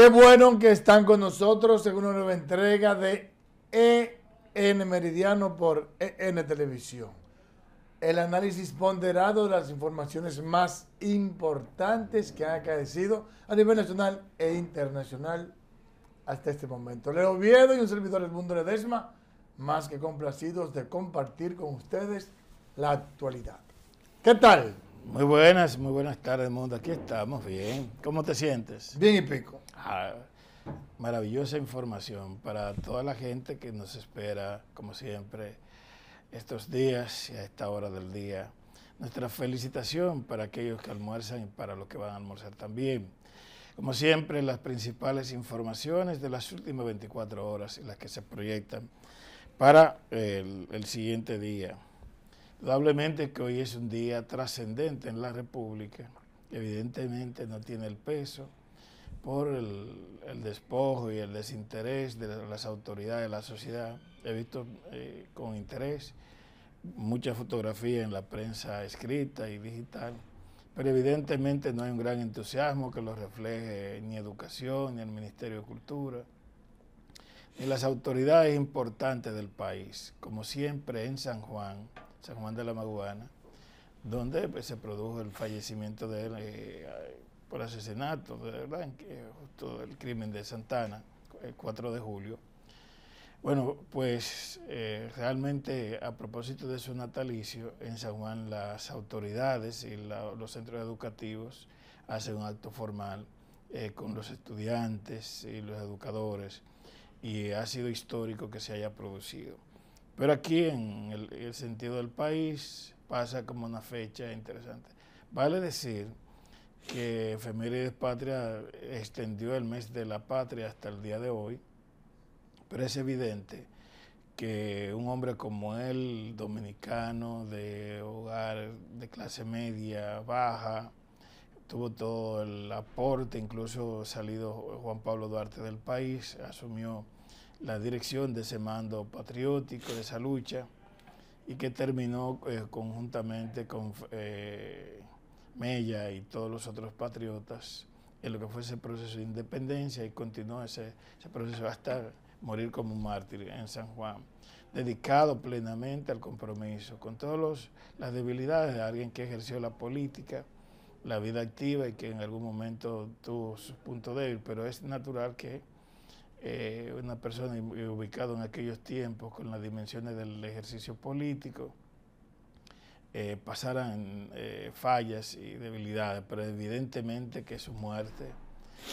Qué bueno que están con nosotros en una nueva entrega de EN Meridiano por EN Televisión. El análisis ponderado de las informaciones más importantes que han acaecido a nivel nacional e internacional hasta este momento. Leo Viedo y un servidor del mundo Ledesma, más que complacidos de compartir con ustedes la actualidad. ¿Qué tal? Muy buenas, muy buenas tardes, mundo. Aquí estamos, bien. ¿Cómo te sientes? Bien y pico maravillosa información para toda la gente que nos espera, como siempre, estos días y a esta hora del día. Nuestra felicitación para aquellos que almuerzan y para los que van a almorzar también. Como siempre, las principales informaciones de las últimas 24 horas y las que se proyectan para el, siguiente día. dudablemente que hoy es un día trascendente en la República. Evidentemente no tiene el peso por el, despojo y el desinterés de las autoridades de la sociedad. He visto eh, con interés mucha fotografía en la prensa escrita y digital, pero evidentemente no hay un gran entusiasmo que lo refleje ni Educación, ni el Ministerio de Cultura, ni las autoridades importantes del país, como siempre en San Juan, San Juan de la Maguana, donde pues, se produjo el fallecimiento de él. Eh, por asesinato, ¿verdad? Justo el crimen de Santana, el 4 de julio. Bueno, pues eh, realmente a propósito de su natalicio, en San Juan las autoridades y los centros educativos hacen un acto formal eh, con los estudiantes y los educadores y ha sido histórico que se haya producido. Pero aquí en el sentido del país pasa como una fecha interesante. Vale decir que Efemérides Patria extendió el mes de la patria hasta el día de hoy, pero es evidente que un hombre como él, dominicano, de hogar de clase media, baja, tuvo todo el aporte, incluso salido Juan Pablo Duarte del país, asumió la dirección de ese mando patriótico, de esa lucha, y que terminó eh, conjuntamente con eh, Mella y todos los otros patriotas en lo que fue ese proceso de independencia y continuó ese, proceso hasta morir como un mártir en San Juan, dedicado plenamente al compromiso, con todas las debilidades de alguien que ejerció la política, la vida activa y que en algún momento tuvo su punto débil, pero es natural que eh, una persona ubicada en aquellos tiempos con las dimensiones del ejercicio político, eh, pasaran eh, fallas y debilidades, pero evidentemente que su muerte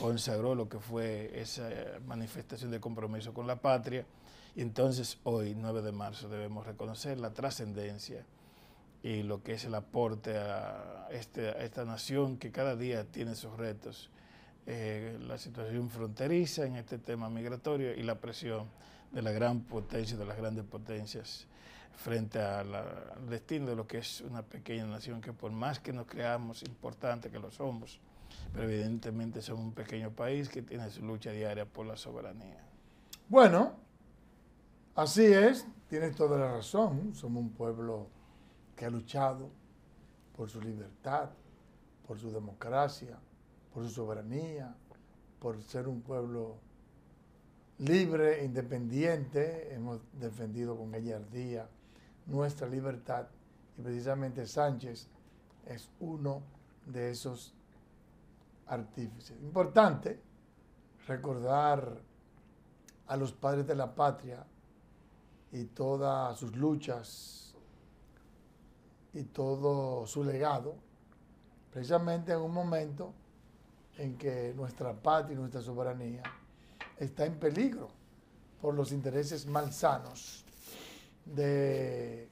consagró lo que fue esa manifestación de compromiso con la patria. Y entonces hoy, 9 de marzo, debemos reconocer la trascendencia y lo que es el aporte a, este, esta nación que cada día tiene sus retos. Eh, la situación fronteriza en este tema migratorio y la presión de la gran potencia, de las grandes potencias frente al destino de lo que es una pequeña nación que por más que nos creamos importante que lo somos, pero evidentemente somos un pequeño país que tiene su lucha diaria por la soberanía. Bueno, así es, tienes toda la razón, somos un pueblo que ha luchado por su libertad, por su democracia, por su soberanía, por ser un pueblo libre, e independiente, hemos defendido con gallardía nuestra libertad. Y precisamente Sánchez es uno de esos artífices. Importante recordar a los padres de la patria y todas sus luchas y todo su legado, precisamente en un momento en que nuestra patria y nuestra soberanía está en peligro por los intereses malsanos de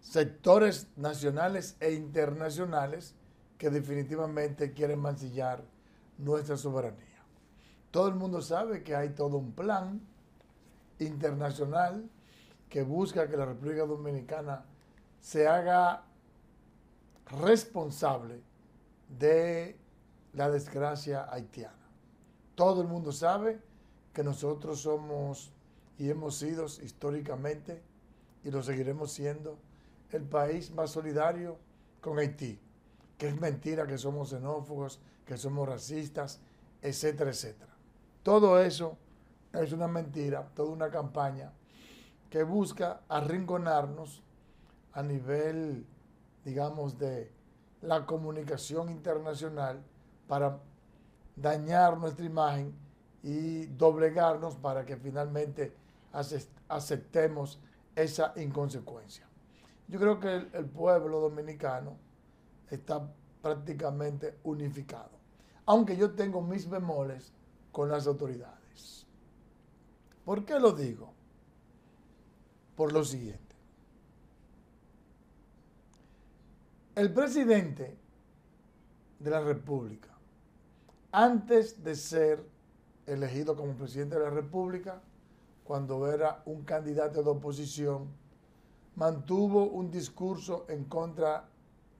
sectores nacionales e internacionales que definitivamente quieren mancillar nuestra soberanía. Todo el mundo sabe que hay todo un plan internacional que busca que la República Dominicana se haga responsable de la desgracia haitiana. Todo el mundo sabe que nosotros somos y hemos sido históricamente y lo seguiremos siendo el país más solidario con Haití, que es mentira que somos xenófobos, que somos racistas, etcétera, etcétera. Todo eso es una mentira, toda una campaña que busca arrinconarnos a nivel, digamos, de la comunicación internacional para dañar nuestra imagen y doblegarnos para que finalmente aceptemos esa inconsecuencia. Yo creo que el, pueblo dominicano está prácticamente unificado, aunque yo tengo mis bemoles con las autoridades. ¿Por qué lo digo? Por lo siguiente. El presidente de la República, antes de ser elegido como presidente de la República, cuando era un candidato de oposición, mantuvo un discurso en contra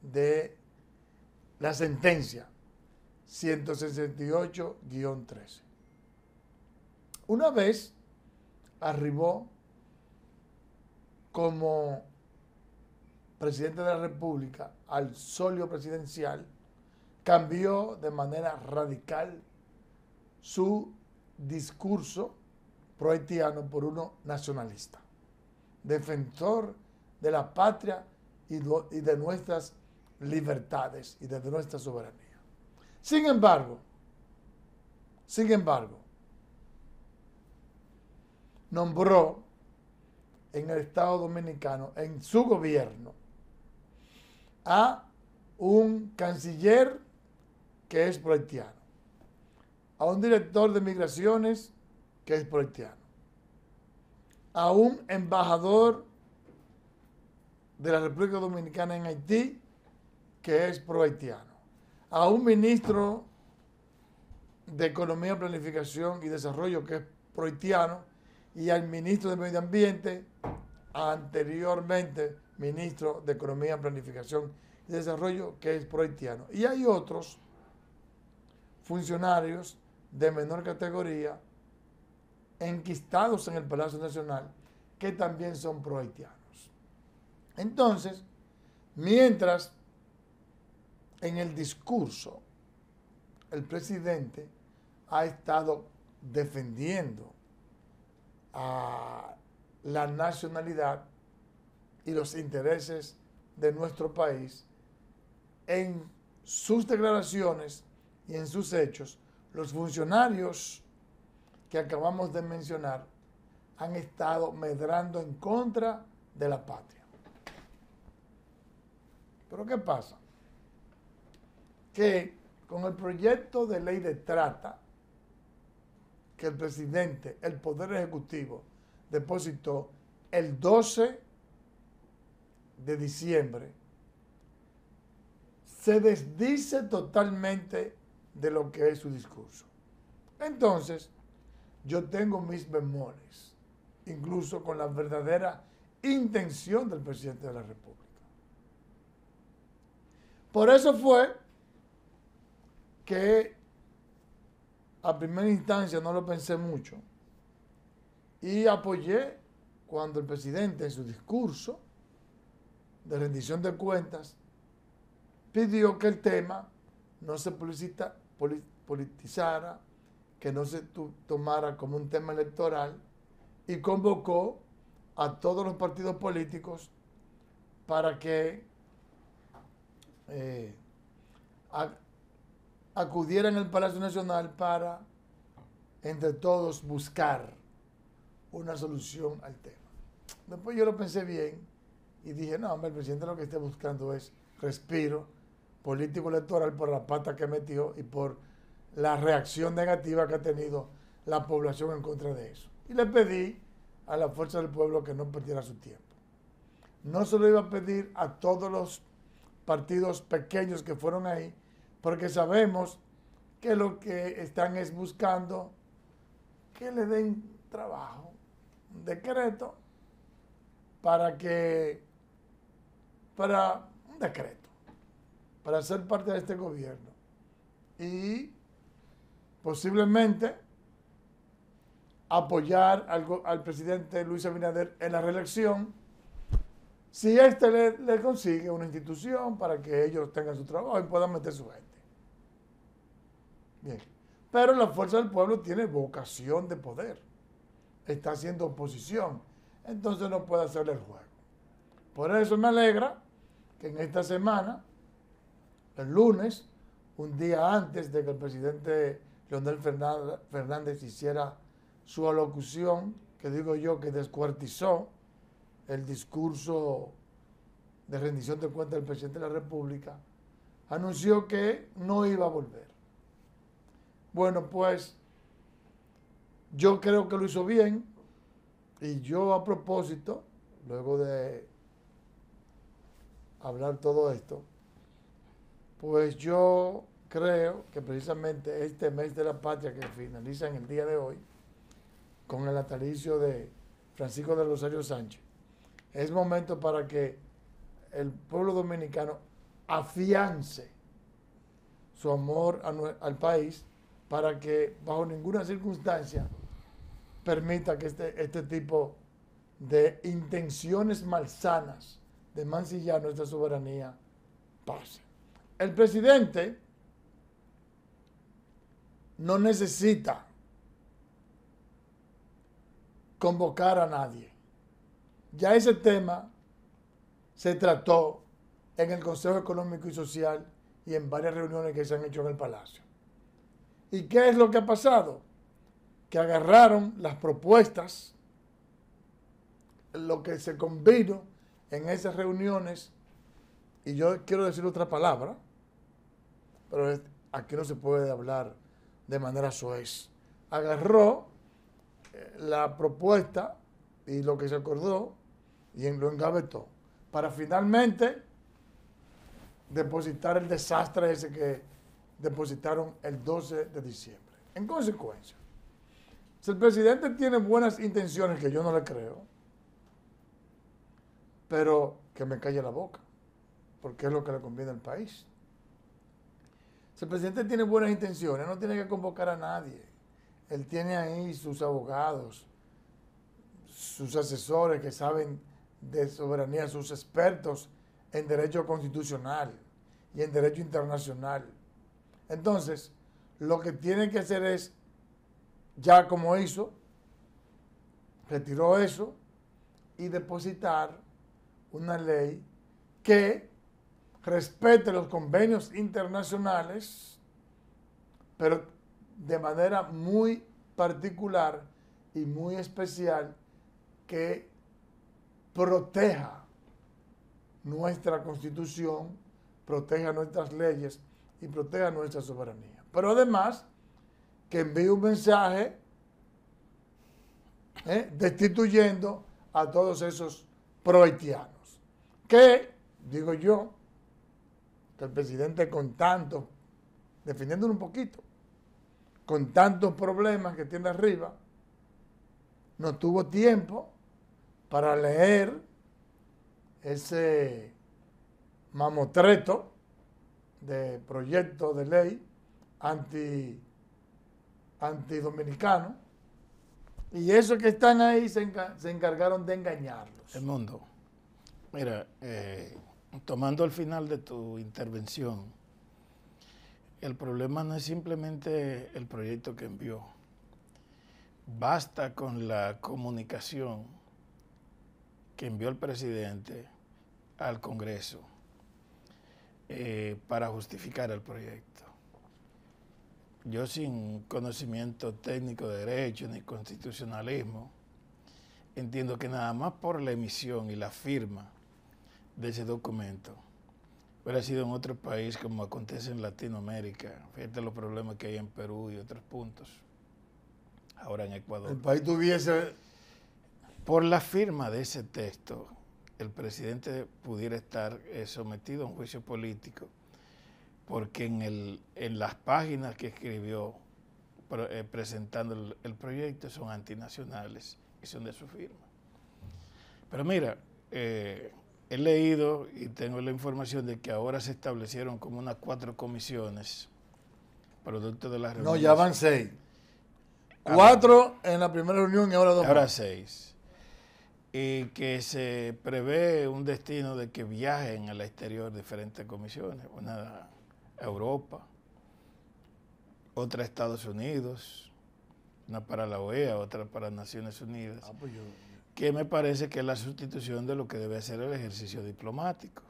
de la sentencia 168-13. Una vez arribó como presidente de la República al solio presidencial, cambió de manera radical su discurso por uno nacionalista, defensor de la patria y, de nuestras libertades y de nuestra soberanía. Sin embargo, sin embargo, nombró en el Estado Dominicano, en su gobierno, a un canciller que es proetiano, a un director de migraciones que es prohaitiano, a un embajador de la República Dominicana en Haití que es prohaitiano, a un ministro de Economía, Planificación y Desarrollo que es prohaitiano y al ministro de Medio Ambiente, anteriormente ministro de Economía, Planificación y Desarrollo que es prohaitiano. Y hay otros funcionarios de menor categoría enquistados en el Palacio Nacional, que también son pro Entonces, mientras en el discurso el presidente ha estado defendiendo a la nacionalidad y los intereses de nuestro país, en sus declaraciones y en sus hechos, los funcionarios que acabamos de mencionar han estado medrando en contra de la patria. Pero ¿qué pasa? Que con el proyecto de ley de trata que el presidente, el Poder Ejecutivo, depositó el 12 de diciembre, se desdice totalmente de lo que es su discurso. Entonces, yo tengo mis memores, incluso con la verdadera intención del presidente de la República. Por eso fue que a primera instancia no lo pensé mucho y apoyé cuando el presidente en su discurso de rendición de cuentas pidió que el tema no se politizara que no se tomara como un tema electoral y convocó a todos los partidos políticos para que eh, acudieran al Palacio Nacional para, entre todos, buscar una solución al tema. Después yo lo pensé bien y dije, no, hombre, el presidente lo que está buscando es respiro político-electoral por la pata que metió y por la reacción negativa que ha tenido la población en contra de eso. Y le pedí a la fuerza del pueblo que no perdiera su tiempo. No se lo iba a pedir a todos los partidos pequeños que fueron ahí, porque sabemos que lo que están es buscando que le den trabajo, un decreto, para que, para un decreto, para ser parte de este gobierno. Y posiblemente apoyar al, presidente Luis Abinader en la reelección si éste le, le, consigue una institución para que ellos tengan su trabajo y puedan meter su gente. Bien. Pero la fuerza del pueblo tiene vocación de poder. Está haciendo oposición. Entonces no puede hacerle el juego. Por eso me alegra que en esta semana, el lunes, un día antes de que el presidente Leonel Fernández hiciera su alocución, que digo yo que descuartizó el discurso de rendición de cuentas del presidente de la República, anunció que no iba a volver. Bueno, pues yo creo que lo hizo bien y yo a propósito, luego de hablar todo esto, pues yo creo que precisamente este mes de la patria que finaliza en el día de hoy, con el natalicio de Francisco de Rosario Sánchez, es momento para que el pueblo dominicano afiance su amor al país para que bajo ninguna circunstancia permita que este, este tipo de intenciones malsanas de mancillar nuestra soberanía pase. El presidente no necesita convocar a nadie. Ya ese tema se trató en el Consejo Económico y Social y en varias reuniones que se han hecho en el Palacio. ¿Y qué es lo que ha pasado? Que agarraron las propuestas, lo que se convino en esas reuniones, y yo quiero decir otra palabra, pero aquí no se puede hablar de manera soez. Agarró eh, la propuesta y lo que se acordó y lo engavetó para finalmente depositar el desastre ese que depositaron el 12 de diciembre. En consecuencia, si el presidente tiene buenas intenciones, que yo no le creo, pero que me calle la boca, porque es lo que le conviene al país el presidente tiene buenas intenciones, no tiene que convocar a nadie. Él tiene ahí sus abogados, sus asesores que saben de soberanía, sus expertos en derecho constitucional y en derecho internacional. Entonces, lo que tiene que hacer es, ya como hizo, retiró eso y depositar una ley que respete los convenios internacionales, pero de manera muy particular y muy especial que proteja nuestra constitución, proteja nuestras leyes y proteja nuestra soberanía. Pero además, que envíe un mensaje ¿eh? destituyendo a todos esos prohaitianos que, digo yo, el presidente con tanto, defendiéndolo un poquito, con tantos problemas que tiene arriba, no tuvo tiempo para leer ese mamotreto de proyecto de ley anti, antidominicano. Y esos que están ahí se, encargaron de engañarlos. El mundo. Mira, eh, tomando el final de tu intervención, el problema no es simplemente el proyecto que envió. Basta con la comunicación que envió el presidente al Congreso eh, para justificar el proyecto. Yo sin conocimiento técnico de derecho ni constitucionalismo, entiendo que nada más por la emisión y la firma de ese documento hubiera sido en otro país como acontece en Latinoamérica. Fíjate los problemas que hay en Perú y otros puntos. Ahora en Ecuador. El país tuviese... Por la firma de ese texto, el presidente pudiera estar eh, sometido a un juicio político, porque en, el, en las páginas que escribió eh, presentando el, proyecto son antinacionales y son de su firma. Pero mira, eh, he leído y tengo la información de que ahora se establecieron como unas cuatro comisiones producto de las reuniones. No, ya van seis. Ah, cuatro en la primera reunión y ahora dos. Ahora seis. Y que se prevé un destino de que viajen al exterior diferentes comisiones. Una a Europa, otra a Estados Unidos, una para la OEA, otra para Naciones Unidas. Ah, pues yo que me parece que es la sustitución de lo que debe hacer el ejercicio diplomático.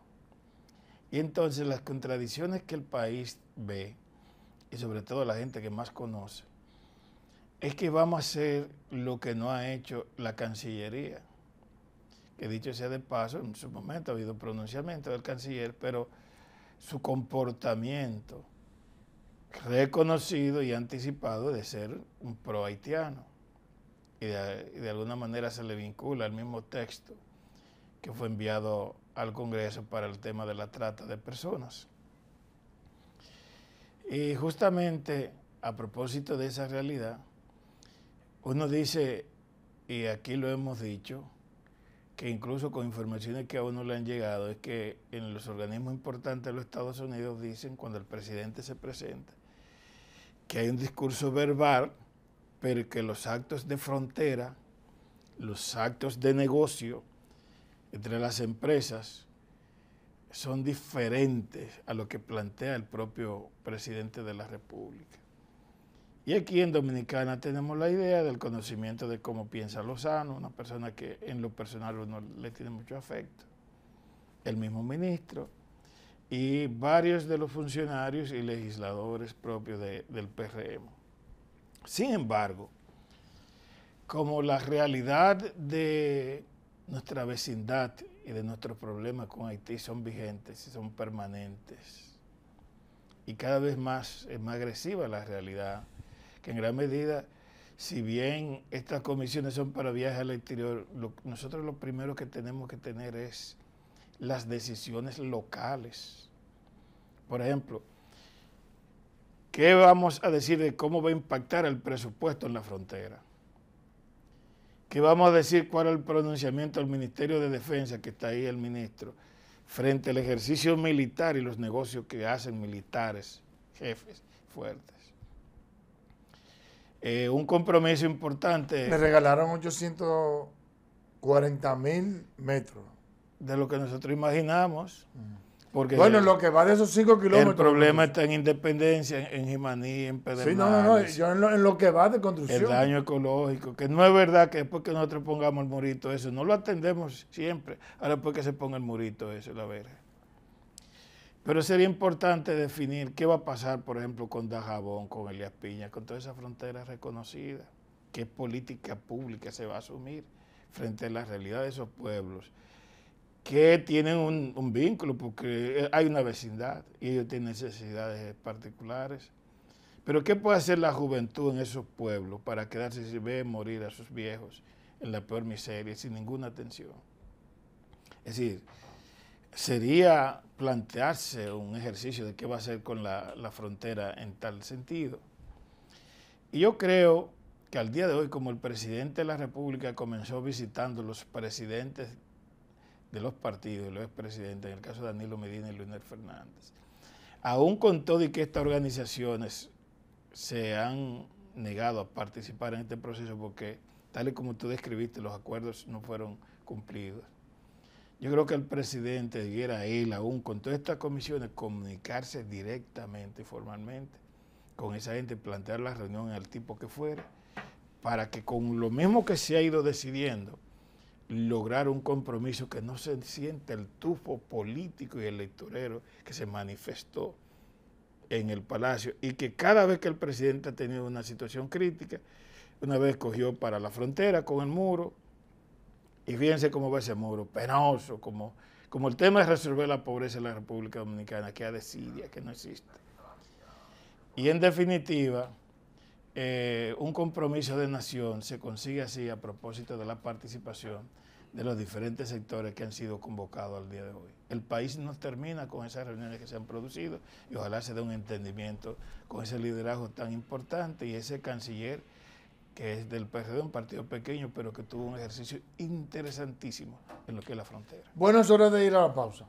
Y entonces las contradicciones que el país ve, y sobre todo la gente que más conoce, es que vamos a hacer lo que no ha hecho la Cancillería. Que dicho sea de paso, en su momento ha habido pronunciamiento del canciller, pero su comportamiento reconocido y anticipado de ser un pro haitiano y de, alguna manera se le vincula al mismo texto que fue enviado al Congreso para el tema de la trata de personas. Y justamente a propósito de esa realidad, uno dice, y aquí lo hemos dicho, que incluso con informaciones que a uno le han llegado, es que en los organismos importantes de los Estados Unidos dicen, cuando el presidente se presenta, que hay un discurso verbal pero que los actos de frontera, los actos de negocio entre las empresas son diferentes a lo que plantea el propio presidente de la República. Y aquí en Dominicana tenemos la idea del conocimiento de cómo piensa Lozano, una persona que en lo personal no le tiene mucho afecto, el mismo ministro y varios de los funcionarios y legisladores propios del PRM. Sin embargo, como la realidad de nuestra vecindad y de nuestros problemas con Haití son vigentes y son permanentes, y cada vez más es más agresiva la realidad, que en gran medida, si bien estas comisiones son para viajes al exterior, nosotros lo primero que tenemos que tener es las decisiones locales. Por ejemplo, ¿Qué vamos a decir de cómo va a impactar el presupuesto en la frontera? ¿Qué vamos a decir cuál es el pronunciamiento del Ministerio de Defensa que está ahí el ministro frente al ejercicio militar y los negocios que hacen militares, jefes fuertes? Eh, un compromiso importante. Le regalaron 840 mil metros. De lo que nosotros imaginamos. Mm. Porque bueno, lo que va de esos 5 kilómetros. El problema está en Independencia, en, Jimaní, en Pedernales. Sí, no, no, no. en lo, que va de construcción. El daño ecológico, que no es verdad que después que nosotros pongamos el murito eso, no lo atendemos siempre. Ahora después que se ponga el murito eso, la verga. Pero sería importante definir qué va a pasar, por ejemplo, con Dajabón, con Elías Piña, con toda esa frontera reconocida. ¿Qué política pública se va a asumir frente a la realidad de esos pueblos? que tienen un, vínculo porque eh, hay una vecindad y ellos tienen necesidades particulares. Pero ¿qué puede hacer la juventud en esos pueblos para quedarse si ver morir a sus viejos en la peor miseria sin ninguna atención? Es decir, sería plantearse un ejercicio de qué va a hacer con la, la frontera en tal sentido. Y yo creo que al día de hoy, como el presidente de la República comenzó visitando los presidentes de los partidos, y los expresidentes, en el caso de Danilo Medina y Leonel Fernández, aún con todo y que estas organizaciones se han negado a participar en este proceso porque, tal y como tú describiste, los acuerdos no fueron cumplidos. Yo creo que el presidente debiera él, aún con todas estas comisiones, comunicarse directamente y formalmente con esa gente, plantear la reunión al tipo que fuera, para que con lo mismo que se ha ido decidiendo, lograr un compromiso que no se siente el tufo político y electorero que se manifestó en el Palacio y que cada vez que el presidente ha tenido una situación crítica, una vez cogió para la frontera con el muro, y fíjense cómo va ese muro, penoso, como, como el tema de resolver la pobreza en la República Dominicana, que ha de que no existe. Y en definitiva, eh, un compromiso de nación se consigue así a propósito de la participación de los diferentes sectores que han sido convocados al día de hoy. El país no termina con esas reuniones que se han producido y ojalá se dé un entendimiento con ese liderazgo tan importante y ese canciller que es del PRD, un partido pequeño, pero que tuvo un ejercicio interesantísimo en lo que es la frontera. Bueno, es hora de ir a la pausa.